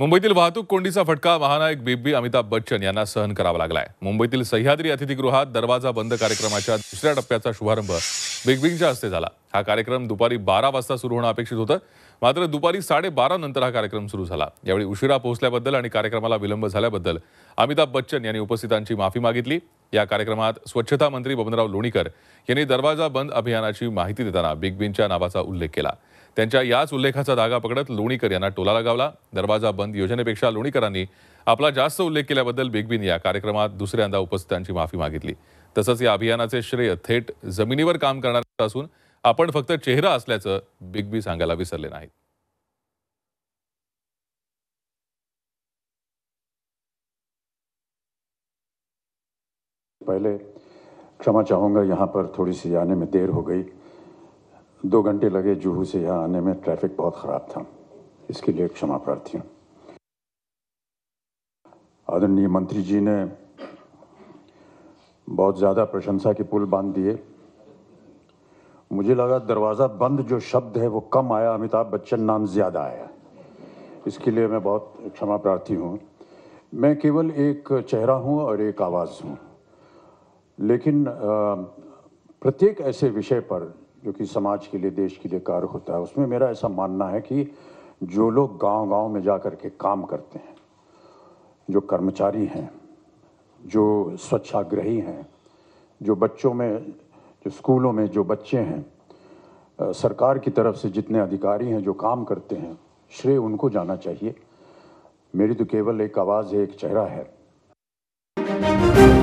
मुंबईतील वाहतूक कोंडीचा फटका महानायक बेबी अमिताभ बच्चन यांना सहन करावा लागलाय मुंबईतील सह्याद्री अतिथीगृहात दरवाजा बंद कार्यक्रमाच्या दुसऱ्या टप्प्याचा शुभारंभ बिग बिंगच्या हस्ते झाला हा कार्यक्रम दुपारी बारा वाजता सुरू होणं अपेक्षित होतं मात्र दुपारी साडेबारा नंतर हा कार्यक्रम सुरू झाला यावेळी उशिरा पोहोचल्याबद्दल आणि कार्यक्रमाला विलंब झाल्याबद्दल अमिताभ बच्चन यांनी उपस्थितांची माफी मागितली या कार्यक्रमात स्वच्छता मंत्री बबनराव लोणीकर यांनी दरवाजा बंद अभियानाची माहिती देताना बिग बींच्या नावाचा उल्लेख केला त्यांच्या याच उल्लेखाचा धागा पकडत लोणीकर यांना टोला लगावला दरवाजा बंद योजनेपेक्षा लोणीकरांनी आपला जास्त उल्लेख केल्याबद्दल बिग बीन या कार्यक्रमात दुसऱ्यांदा उपस्थितांची माफी मागितली तसंच या अभियानाचे श्रेय थेट जमिनीवर काम करणार असून आपण फक्त चेहरा असल्याचं बिग बी सांगायला विसरले नाहीत पहिले क्षमा चाहूँगा यहाँ पर थोड़ी सी आने में देर हो गई दो घंटे लगे जुहू से यहाँ आने में ट्रैफिक बहुत ख़राब था इसके लिए क्षमा प्रार्थी हूँ आदरणीय मंत्री जी ने बहुत ज़्यादा प्रशंसा के पुल बांध दिए मुझे लगा दरवाज़ा बंद जो शब्द है वो कम आया अमिताभ बच्चन नाम ज़्यादा आया इसके लिए मैं बहुत क्षमा प्रार्थी हूँ मैं केवल एक चेहरा हूँ और एक आवाज़ हूँ लेकिन प्रत्येक ऐसे विषय पर जो कि समाज के लिए देश के लिए कार्य होता है उसमें मेरा ऐसा मानना है कि जो लोग गांव-गांव में जा कर के काम करते हैं जो कर्मचारी हैं जो स्वच्छाग्रही हैं जो बच्चों में जो स्कूलों में जो बच्चे हैं सरकार की तरफ से जितने अधिकारी हैं जो काम करते हैं श्रेय उनको जाना चाहिए मेरी तो केवल एक आवाज़ है एक चेहरा है